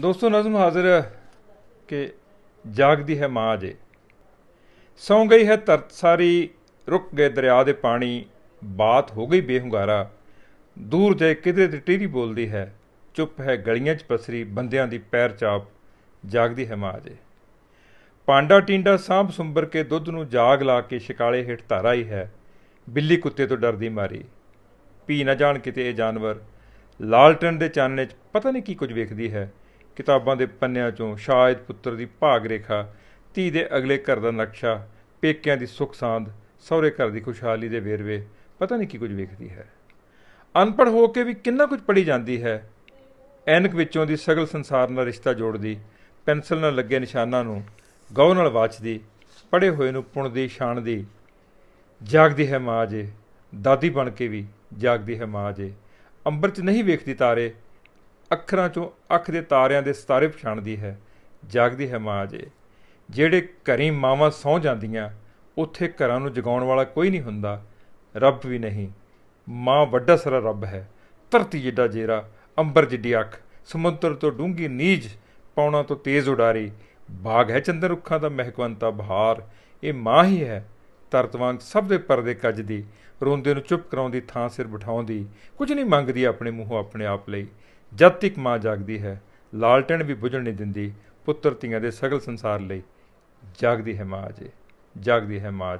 ਦੋਸਤੋ ਨਜ਼ਮ ਹਾਜ਼ਰ ਕਿ ਜਾਗਦੀ ਹੈ ਮਾਂ ਜੇ ਸੌ ਗਈ ਹੈ ਤਰਤ ਸਾਰੀ ਰੁਕ ਗਏ ਦਰਿਆ ਦੇ ਪਾਣੀ ਬਾਤ ਹੋ ਗਈ ਬੇਹੰਗਾਰਾ ਦੂਰ ਜੇ ਕਿਧਰੇ ਤੇ ਟੀਰੀ ਬੋਲਦੀ ਹੈ ਚੁੱਪ ਹੈ ਗਲੀਆਂ 'ਚ ਪਸਰੀ ਬੰਦਿਆਂ ਦੀ ਪੈਰ ਚਾਪ ਜਾਗਦੀ ਹੈ ਮਾਂ ਜੇ ਪਾਂਡਾ ਟਿੰਡਾ ਸਾਂਭ ਸੁੰਬਰ ਕੇ ਦੁੱਧ ਨੂੰ ਜਾਗ ਲਾ ਕੇ ਸ਼ਿਕਾਲੇ ਹੇਠ ਧਾਰਾ ਹੀ ਹੈ ਬਿੱਲੀ ਕੁੱਤੇ ਤੋਂ ਡਰਦੀ ਮਾਰੀ ਪੀ ਨਾ ਜਾਣ ਕਿਤੇ ਇਹ ਜਾਨਵਰ ਲਾਲਟਨ ਦੇ ਚਾਨਣੇ 'ਚ ਪਤਾ ਨਹੀਂ ਕੀ ਕੁਝ ਵੇਖਦੀ ਹੈ ਕਿਤਾਬਾਂ ਦੇ ਪੰਨਿਆਂ 'ਚੋਂ ਸ਼ਾਇਦ ਪੁੱਤਰ ਦੀ ਭਾਗ ਰੇਖਾ ਧੀ ਦੇ ਅਗਲੇ ਘਰ ਦਾ ਨਕਸ਼ਾ ਪੇਕਿਆਂ ਦੀ ਸੁਖ ਸਾਂਦ ਸਹੁਰੇ ਘਰ ਦੀ ਖੁਸ਼ਹਾਲੀ ਦੇ ਵੇਰਵੇ ਪਤਾ ਨਹੀਂ ਕੀ ਕੁਝ ਵੇਖਦੀ ਹੈ ਅਨਪੜ ਹੋ ਕੇ ਵੀ ਕਿੰਨਾ ਕੁਝ ਪੜੀ ਜਾਂਦੀ ਹੈ ਐਨਕ ਵਿੱਚੋਂ ਦੀ ਸਗਲ ਸੰਸਾਰ ਨਾਲ ਰਿਸ਼ਤਾ ਜੋੜਦੀ ਪੈਨਸਲ ਨਾਲ ਲੱਗੇ ਨਿਸ਼ਾਨਾਂ ਨੂੰ ਗਉ ਨਾਲ ਵਾਚਦੀ ਪੜੇ ਹੋਏ ਨੂੰ ਪੁਣ ਦੀ ਸ਼ਾਨ ਦੀ ਜਾਗਦੀ ਹੈ ਮਾਂ ਜੇ ਦਾਦੀ ਬਣ ਕੇ ਵੀ ਜਾਗਦੀ ਹੈ ਮਾਂ ਜੇ ਅੰਬਰ 'ਚ ਨਹੀਂ ਵੇਖਦੀ ਤਾਰੇ ਅੱਖਰਾਂ ਚੋਂ ਅੱਖ ਦੇ ਤਾਰਿਆਂ ਦੇ ਸਤਾਰੇ ਪਛਾਣਦੀ ਹੈ ਜਾਗਦੀ ਹੈ ਮਾਂ ਜੇ ਜਿਹੜੇ ਘਰੀ ਮਾਵਾਂ ਸੌ ਜਾਂਦੀਆਂ ਉੱਥੇ ਘਰਾਂ ਨੂੰ ਜਗਾਉਣ ਵਾਲਾ ਕੋਈ ਨਹੀਂ ਹੁੰਦਾ ਰੱਬ ਵੀ ਨਹੀਂ ਮਾਂ ਵੱਡਾ ਸਾਰਾ ਰੱਬ ਹੈ ਧਰਤੀ ਜਿੱਡਾ ਜੇਰਾ ਅੰਬਰ ਜਿੱਡੀ ਅੱਖ ਸਮੁੰਦਰ ਤੋਂ ਡੂੰਗੀ ਨੀਜ ਪੌਣਾ ਤੋਂ ਤੇਜ਼ ਉਡਾਰੀ ਬਾਗ ਹੈ ਚੰਦਰ ਰੁੱਖਾਂ ਦਾ ਮਹਿਕਵੰਤਾ ਬਹਾਰ ਇਹ ਮਾਂ ਹੀ ਹੈ ਤਰਤਵਾਂਗ ਸਭ ਦੇ ਪਰਦੇ ਕੱਜਦੀ ਰੋਂਦੇ ਨੂੰ ਚੁੱਪ ਕਰਾਉਂਦੀ ਥਾਂ ਸਿਰ ਬਿਠਾਉਂਦੀ ਕੁਝ ਨਹੀਂ ਮੰਗਦੀ ਆਪਣੇ ਮੂੰਹੋਂ ਆਪਣੇ ਆਪ ਲਈ ਜਦ ਤੱਕ ਮਾਂ ਜਾਗਦੀ ਹੈ ਲਾਲਟਣ ਵੀ ਬੁਝਣ ਨਹੀਂ ਦਿੰਦੀ ਪੁੱਤਰ ਧੀਆਂ ਦੇ ਸਗਲ ਸੰਸਾਰ ਲਈ ਜਾਗਦੀ ਹੈ ਮਾਂ ਜੀ ਜਾਗਦੀ ਹੈ ਮਾਂ